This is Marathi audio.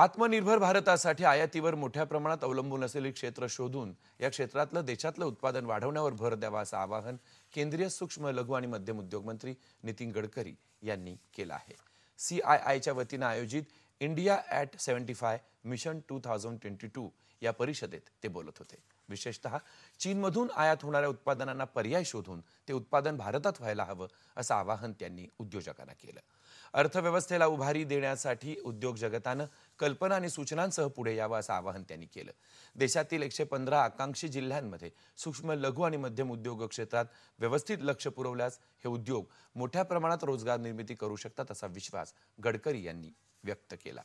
आत्मनिर्भर भारतासाठी आयातीवर मोठ्या प्रमाणात अवलंबून असलेली क्षेत्र शोधून या क्षेत्रातलं देशातलं उत्पादन वाढवण्यावर भर द्यावा असं आवाहन केंद्रीय सूक्ष्म लघु आणि मध्यम उद्योग मंत्री नितीन गडकरी यांनी केलं आहे सी आय आयच्या वतीनं आयोजित India at seventy five mission two thousand twenty two या परिषदेत ते बोलत होते विशेषतः चीनमधून आयात होणाऱ्या उत्पादनांना पर्याय शोधून ते उत्पादन भारतात व्हायला हवं असं आवाहन त्यांनी उद्योजकांना केलं अर्थव्यवस्थेला उभारी देण्यासाठी उद्योग जगतानं कल्पना आणि सूचनांसह पुढे यावं असं आवाहन त्यांनी केलं देशातील एकशे पंधरा आकांक्षी जिल्ह्यांमध्ये सूक्ष्म लघु आणि मध्यम उद्योग क्षेत्रात व्यवस्थित लक्ष पुरवल्यास हे उद्योग मोठ्या प्रमाणात रोजगार निर्मिती करू शकतात असा विश्वास गडकरी यांनी व्यक्त केला